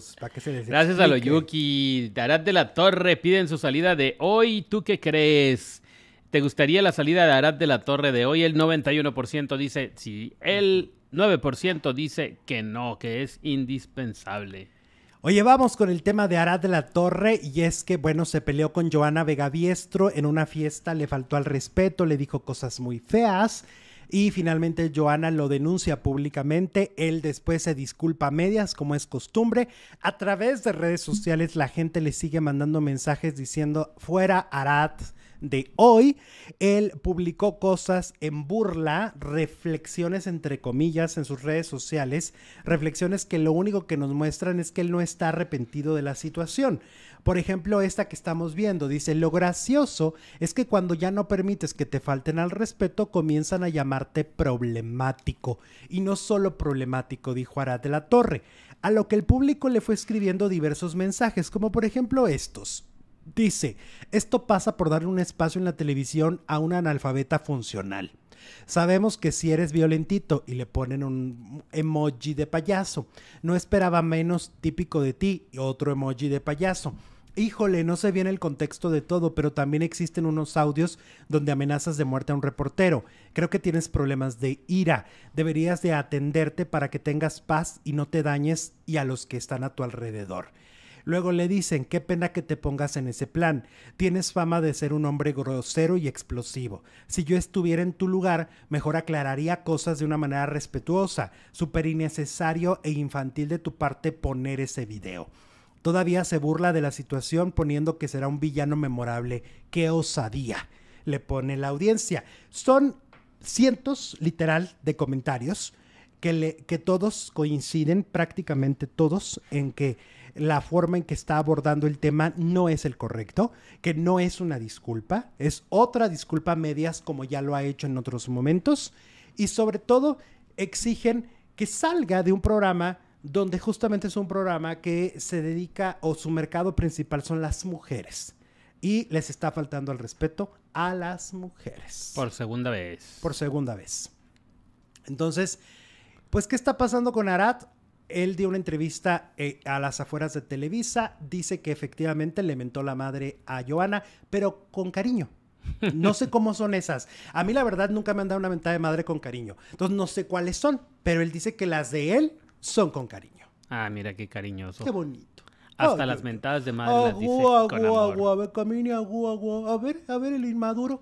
Pues, ¿Para se Gracias a a Yuki. Arad de la Torre piden su salida de hoy. ¿Tú qué crees? ¿Te gustaría la salida de Arad de la Torre de hoy? El 91% dice sí, el 9% dice que no, que es indispensable. Oye, vamos con el tema de Arad de la Torre y es que, bueno, se peleó con Joana Vegaviestro en una fiesta, le faltó al respeto, le dijo cosas muy feas y finalmente Joana lo denuncia públicamente, él después se disculpa a medias como es costumbre, a través de redes sociales la gente le sigue mandando mensajes diciendo fuera Arad de hoy, él publicó cosas en burla, reflexiones entre comillas en sus redes sociales, reflexiones que lo único que nos muestran es que él no está arrepentido de la situación. Por ejemplo, esta que estamos viendo dice, lo gracioso es que cuando ya no permites que te falten al respeto, comienzan a llamar problemático, y no solo problemático, dijo Arad de la Torre, a lo que el público le fue escribiendo diversos mensajes, como por ejemplo estos. Dice, esto pasa por darle un espacio en la televisión a una analfabeta funcional. Sabemos que si eres violentito y le ponen un emoji de payaso, no esperaba menos típico de ti y otro emoji de payaso. Híjole, no sé bien el contexto de todo, pero también existen unos audios donde amenazas de muerte a un reportero. Creo que tienes problemas de ira. Deberías de atenderte para que tengas paz y no te dañes y a los que están a tu alrededor. Luego le dicen, qué pena que te pongas en ese plan. Tienes fama de ser un hombre grosero y explosivo. Si yo estuviera en tu lugar, mejor aclararía cosas de una manera respetuosa. Súper innecesario e infantil de tu parte poner ese video. Todavía se burla de la situación poniendo que será un villano memorable. ¡Qué osadía! Le pone la audiencia. Son cientos, literal, de comentarios que, le, que todos coinciden, prácticamente todos, en que la forma en que está abordando el tema no es el correcto, que no es una disculpa, es otra disculpa medias como ya lo ha hecho en otros momentos y sobre todo exigen que salga de un programa donde justamente es un programa que se dedica o su mercado principal son las mujeres. Y les está faltando el respeto a las mujeres. Por segunda vez. Por segunda vez. Entonces, pues, ¿qué está pasando con Arad? Él dio una entrevista eh, a las afueras de Televisa, dice que efectivamente le mentó la madre a Joana, pero con cariño. No sé cómo son esas. A mí la verdad nunca me han dado una mentada de madre con cariño. Entonces no sé cuáles son, pero él dice que las de él son con cariño. Ah, mira qué cariñoso. Qué bonito. Hasta las mentadas de madre las dice con Agua, a ver, camine, agua. A ver, a ver el inmaduro.